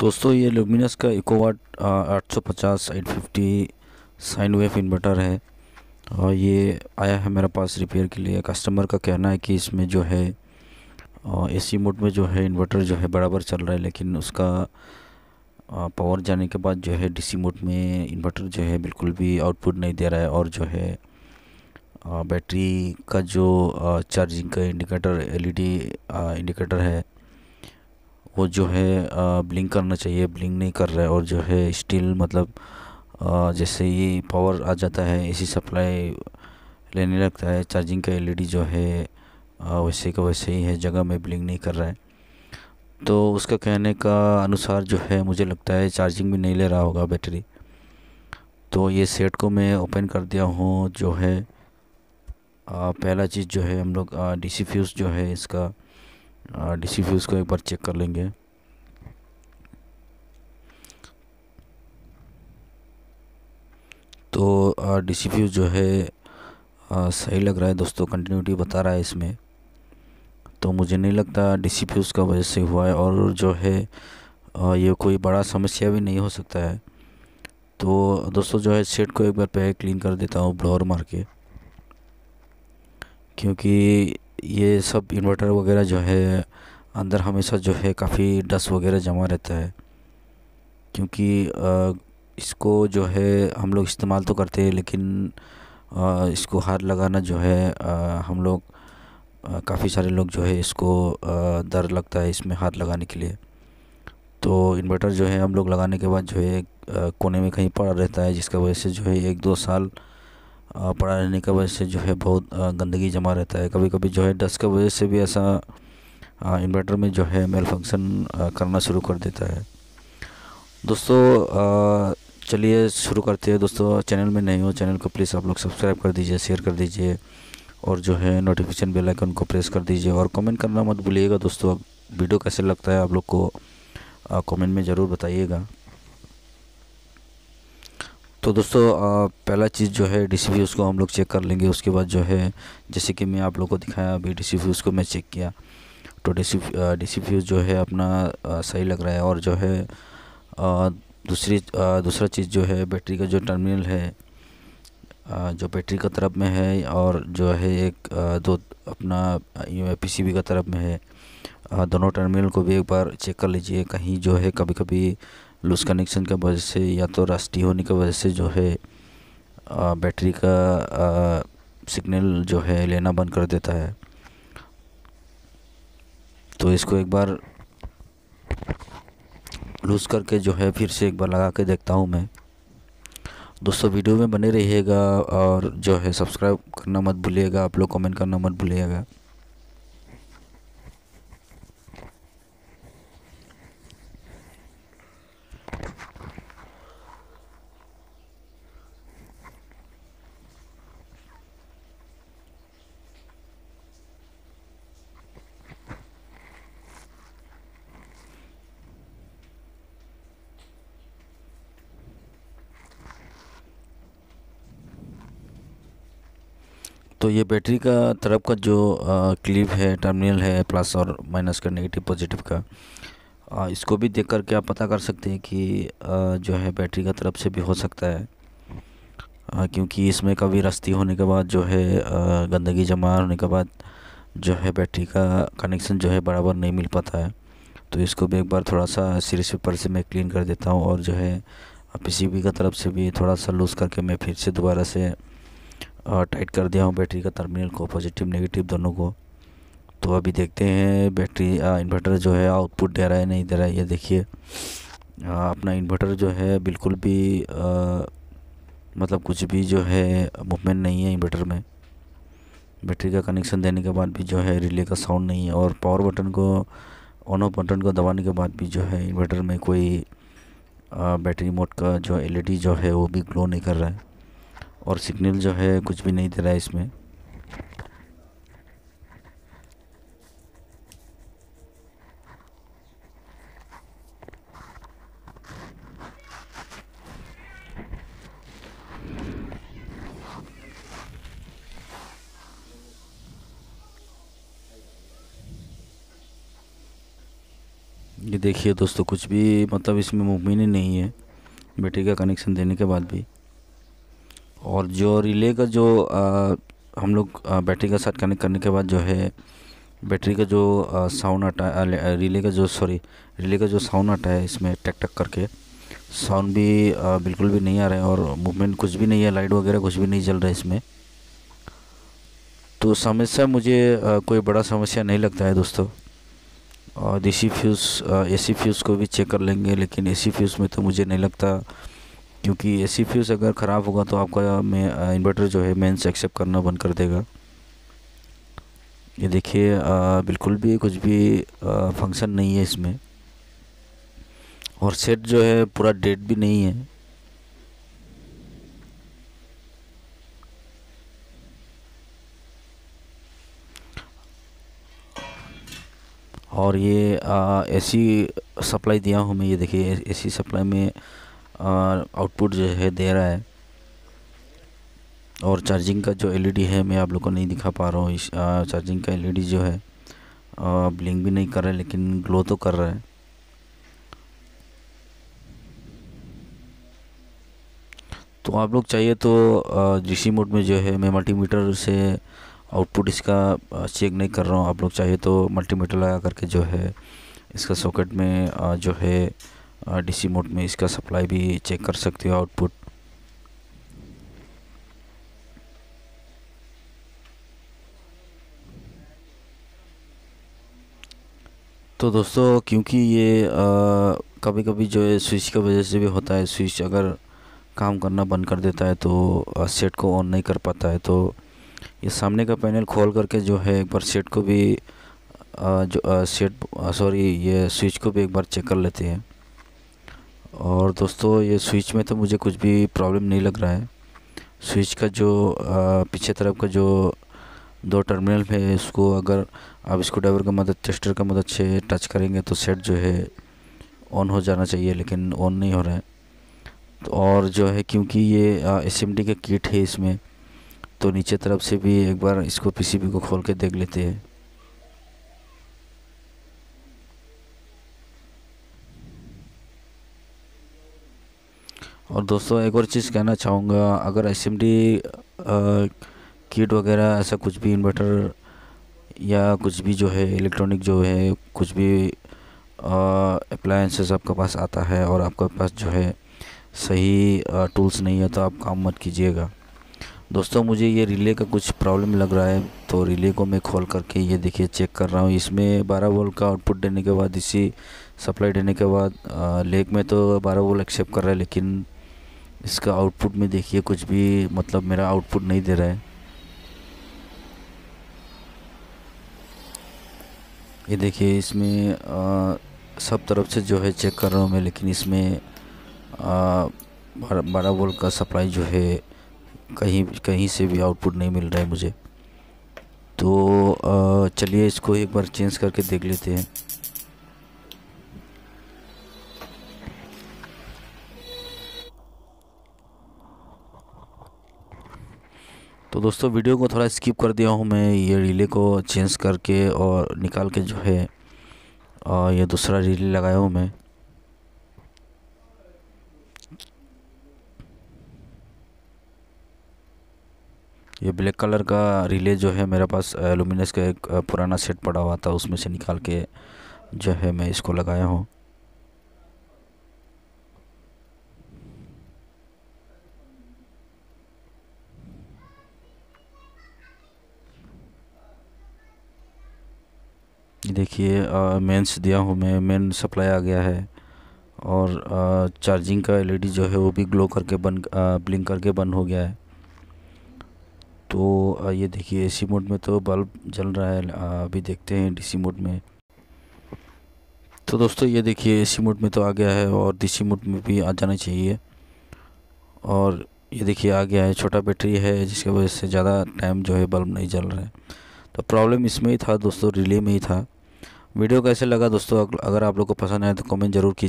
दोस्तों ये लुमिनस का इकोवाट आठ सौ पचास eight fifty sine wave inverter है और ये आया है मेरे पास रिपेयर के लिए कस्टमर का कहना है कि इसमें जो है एसी मोड में जो है इन्वर्टर जो है बराबर चल रहा है लेकिन उसका पावर जाने के बाद जो है डीसी मोड में इन्वर्टर जो है बिल्कुल भी आउटपुट नहीं दे रहा है और जो है बैटरी का जो चार्जिंग का इंडिकेटर एलईडी इंडिकेटर है वो जो है ब्लिंक करना चाहिए ब्लिंक नहीं कर रहा है और जो है स्टिल मतलब जैसे ये पावर आ जाता है इसी सप्लाई लेने लगता है चार्जिंग का एलईडी जो है वैसे का वैसे ही है जगह में ब्लिंक नहीं कर रहा है तो उसका कहने का अनुसार जो है मुझे लगता है चार्जिंग भी नहीं ले रहा होगा बैटरी तो ये सेट को मैं ओपन कर दिया हूँ जो है आ, पहला चीज़ जो है हम लोग डी फ्यूज़ जो है इसका डीसी फ्यूज़ को एक बार चेक कर लेंगे तो डीसी फ्यूज़ जो है आ, सही लग रहा है दोस्तों कंटिन्यूटी बता रहा है इसमें तो मुझे नहीं लगता डीसी फ्यूज़ का वजह से हुआ है और जो है आ, ये कोई बड़ा समस्या भी नहीं हो सकता है तो दोस्तों जो है सेट को एक बार पहले क्लीन कर देता हूँ ब्लोर मार के क्योंकि ये सब इन्वर्टर वगैरह जो है अंदर हमेशा जो है काफ़ी डस्ट वगैरह जमा रहता है क्योंकि इसको जो है हम लोग इस्तेमाल तो करते हैं लेकिन इसको हार लगाना जो है हम लोग काफ़ी सारे लोग जो है इसको डर लगता है इसमें हाथ लगाने के लिए तो इन्वर्टर जो है हम लोग लगाने के बाद जो है कोने में कहीं पड़ा रहता है जिसका वजह से जो है एक दो साल पड़ा रहने की वजह से जो है बहुत गंदगी जमा रहता है कभी कभी जो है डस्ट की वजह से भी ऐसा इन्वर्टर में जो है मेल फंक्शन करना शुरू कर देता है दोस्तों चलिए शुरू करते हैं दोस्तों चैनल में नहीं हो चैनल को प्लीज़ आप लोग सब्सक्राइब कर दीजिए शेयर कर दीजिए और जो है नोटिफिकेशन बेल आइकन को प्रेस कर दीजिए और कमेंट करना मत भूलिएगा दोस्तों वीडियो कैसे लगता है आप लोग को कमेंट में ज़रूर बताइएगा तो दोस्तों पहला चीज़ जो है डी सी उसको हम लोग चेक कर लेंगे उसके बाद जो है जैसे कि मैं आप लोग को दिखाया अभी डी सी उसको मैं चेक किया तो डी सी जो है अपना सही लग रहा है और जो है दूसरी दूसरा चीज़ जो है बैटरी का जो टर्मिनल है जो बैटरी का तरफ में है और जो है एक दो अपना पी का तरफ में है दोनों टर्मिनल को भी एक बार चेक कर लीजिए कहीं जो है कभी कभी लूज़ कनेक्शन के वजह से या तो रास्ती होने की वजह से जो है बैटरी का सिग्नल जो है लेना बंद कर देता है तो इसको एक बार लूज़ करके जो है फिर से एक बार लगा के देखता हूँ मैं दोस्तों वीडियो में बने रहिएगा और जो है सब्सक्राइब करना मत भूलिएगा आप लोग कमेंट करना मत भूलिएगा तो ये बैटरी का तरफ का जो क्लिप है टर्मिनल है प्लस और माइनस का नेगेटिव पॉजिटिव का आ, इसको भी देख करके आप पता कर सकते हैं कि आ, जो है बैटरी का तरफ से भी हो सकता है आ, क्योंकि इसमें कभी रस्ती होने के बाद जो है गंदगी जमा होने के बाद जो है बैटरी का कनेक्शन जो है बराबर नहीं मिल पाता है तो इसको भी एक बार थोड़ा सा सीरीज पेपर से मैं क्लीन कर देता हूँ और जो है पी का तरफ से भी थोड़ा सा लूज़ करके मैं फिर से दोबारा से टाइट कर दिया हूँ बैटरी का टर्मिनल को पॉजिटिव नेगेटिव दोनों को तो अभी देखते हैं बैटरी इन्वर्टर जो है आउटपुट दे रहा है नहीं दे रहा है ये देखिए अपना इन्वर्टर जो है बिल्कुल भी आ, मतलब कुछ भी जो है मूवमेंट नहीं है इन्वर्टर में बैटरी का कनेक्शन देने के बाद भी जो है रिले का साउंड नहीं है और पावर बटन को ऑन ऑफ बटन को दबाने के बाद भी जो है इन्वर्टर में कोई बैटरी मोड का जो एलईडी जो है वो भी ग्लो नहीं कर रहा है और सिग्नल जो है कुछ भी नहीं दे रहा है इसमें ये देखिए दोस्तों कुछ भी मतलब इसमें मुमिन ही नहीं है बैटरी का कनेक्शन देने के बाद भी और जो रिले का जो आ, हम लोग बैटरी के साथ कनेक्ट करने के बाद जो है बैटरी का जो साउंड आता रिले का जो सॉरी रिले का जो साउंड आता है इसमें टक टक करके साउंड भी आ, बिल्कुल भी नहीं आ रहा है और मूवमेंट कुछ भी नहीं है लाइट वगैरह कुछ भी नहीं चल रहा है इसमें तो समस्या मुझे आ, कोई बड़ा समस्या नहीं लगता है दोस्तों और डी फ्यूज़ एसी फ्यूज़ को भी चेक कर लेंगे लेकिन एसी फ्यूज़ में तो मुझे नहीं लगता क्योंकि ए सी फ्यूज़ अगर ख़राब होगा तो आपका मे इन्वर्टर जो है मेंस एक्सेप्ट करना बंद कर देगा ये देखिए बिल्कुल भी कुछ भी फंक्शन नहीं है इसमें और सेट जो है पूरा डेट भी नहीं है और ये एसी सप्लाई दिया हूँ मैं ये देखिए एसी सप्लाई में आउटपुट जो है दे रहा है और चार्जिंग का जो एलईडी है मैं आप लोग को नहीं दिखा पा रहा हूँ इस आ, चार्जिंग का एलईडी जो है आ, ब्लिंक भी नहीं कर रहा है लेकिन ग्लो तो कर रहा है तो आप लोग चाहिए तो जीसी मोड में जो है मैं मल्टीमीटर से आउटपुट इसका चेक नहीं कर रहा हूँ आप लोग चाहिए तो मल्टीमीटर लगा करके जो है इसका सॉकेट में जो है डीसी मोड में इसका सप्लाई भी चेक कर सकते हो आउटपुट तो दोस्तों क्योंकि ये आ, कभी कभी जो है स्विच की वजह से भी होता है स्विच अगर काम करना बंद कर देता है तो आ, सेट को ऑन नहीं कर पाता है तो ये सामने का पैनल खोल करके जो है एक बार सेट को भी आ, जो आ, सेट सॉरी ये स्विच को भी एक बार चेक कर लेते हैं और दोस्तों ये स्विच में तो मुझे कुछ भी प्रॉब्लम नहीं लग रहा है स्विच का जो पीछे तरफ का जो दो टर्मिनल है उसको अगर आप इसको ड्राइवर का मदद टेस्टर का मदद से टच करेंगे तो सेट जो है ऑन हो जाना चाहिए लेकिन ऑन नहीं हो रहा है तो और जो है क्योंकि ये एस एम डी का किट है इसमें तो नीचे तरफ से भी एक बार इसको पीसीबी को खोल के देख लेते हैं और दोस्तों एक और चीज़ कहना चाहूँगा अगर एस एम डी किट वगैरह ऐसा कुछ भी इन्वर्टर या कुछ भी जो है इलेक्ट्रॉनिक जो है कुछ भी अप्लायंसेस आपके पास आता है और आपके पास जो है सही टूल्स नहीं है तो आप काम मत कीजिएगा दोस्तों मुझे ये रिले का कुछ प्रॉब्लम लग रहा है तो रिले को मैं खोल करके ये देखिए चेक कर रहा हूँ इसमें 12 वोल्ट का आउटपुट देने के बाद इसी सप्लाई देने के बाद लेक में तो 12 वोल्ट एक्सेप्ट कर रहा है लेकिन इसका आउटपुट में देखिए कुछ भी मतलब मेरा आउटपुट नहीं दे रहा है ये देखिए इसमें आ, सब तरफ से जो है चेक कर रहा हूँ मैं लेकिन इसमें बारह बोल का सप्लाई जो है कहीं कहीं से भी आउटपुट नहीं मिल रहा है मुझे तो चलिए इसको एक बार चेंज करके देख लेते हैं तो दोस्तों वीडियो को थोड़ा स्किप कर दिया हूँ मैं ये रिले को चेंज करके और निकाल के जो है और ये दूसरा रिले लगाया हूँ मैं ये ब्लैक कलर का रिले जो है मेरे पास एलुमिनस का एक पुराना सेट पड़ा हुआ था उसमें से निकाल के जो है मैं इसको लगाया हूँ देखिए मेंस दिया हूँ मैं मेन सप्लाई आ गया है और आ, चार्जिंग का एलईडी जो है वो भी ग्लो करके बंद ब्लिंक करके बंद हो गया है तो आ, ये देखिए एसी मोड में तो बल्ब जल रहा है आ, अभी देखते हैं डीसी मोड में तो दोस्तों ये देखिए एसी मोड में तो आ गया है और डीसी मोड में भी आ जाना चाहिए और ये देखिए आ गया है छोटा बैटरी है जिसकी वजह से ज़्यादा टाइम जो है बल्ब नहीं जल रहा है तो प्रॉब्लम इसमें ही था दोस्तों रिले में ही था वीडियो कैसे लगा दोस्तों अगर आप लोग को पसंद आए तो कमेंट जरूर कीजिए